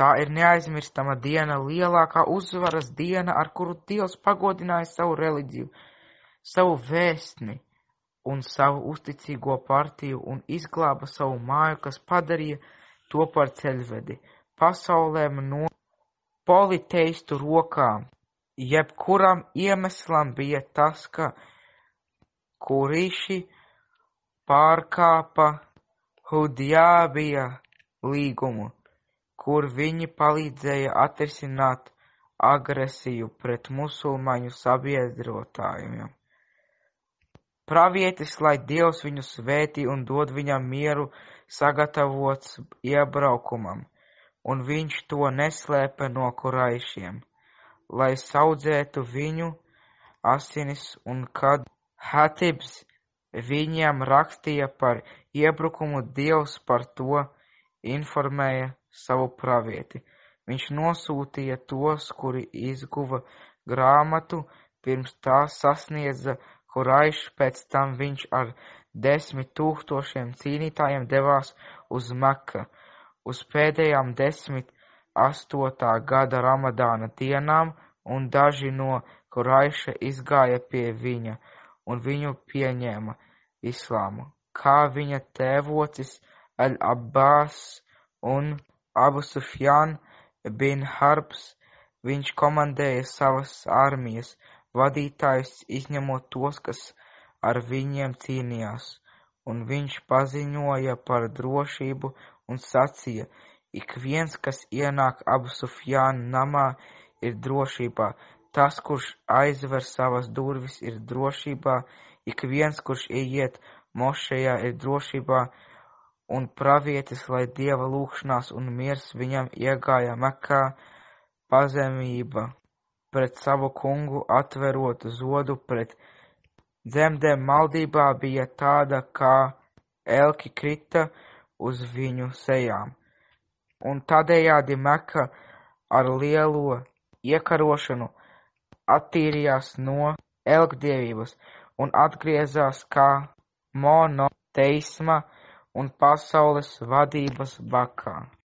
Tā ir neaizmirstama diena, lielākā uzvaras diena, ar kuru Dievs pagodināja savu reliģiju, savu vēstni un savu uzticīgo partiju un izglāba savu māju, kas padarīja to par ceļvedi pasaulēm no politeistu rokām. Jebkuram iemeslam bija tas, ka kurīši pārkāpa Hudjābija līgumu kur viņi palīdzēja atrisināt agresiju pret musulmaņu sabiedrotājiem. Pravietis, lai Dievs viņu svētī un dod viņam mieru sagatavots iebraukumam, un viņš to neslēpa no kuraišiem, lai saudzētu viņu asinis, un kad Hatibs viņiem rakstīja par iebrukumu, Dievs par to informēja savu pravieti. Viņš nosūtīja tos, kuri izguva grāmatu, pirms tā sasniedza Horaišu, pēc tam viņš ar desmit tūkstošiem cīnītājiem devās uz Meka. Uz pēdējām desmit astotā gada Ramadāna dienām, un daži no Horaiša izgāja pie viņa, un viņu pieņēma islāmu, kā viņa tēvocis Al-Abbas un Abu Sufjan bin Harbs, viņš komandēja savas armijas vadītājus, izņemot tos, kas ar viņiem cīnījās, un viņš paziņoja par drošību un sacīja, ik viens, kas ienāk Abu Sufjāna namā, ir drošībā, tas, kurš aizver savas durvis, ir drošībā, ik viens, kurš ieiet mošajā, ir drošībā, un pravietis, lai Dieva lūgšanās un miers viņam iegāja Mekā pazemība pret savu kungu, atverot zodu pret dzemdēm maldībā bija tāda, kā elki krita uz viņu sejām. Un tādējādi Meka ar lielo iekarošanu attīrījās no elkdievības un atgriezās kā monoteisma Un pasaules vadības bakā.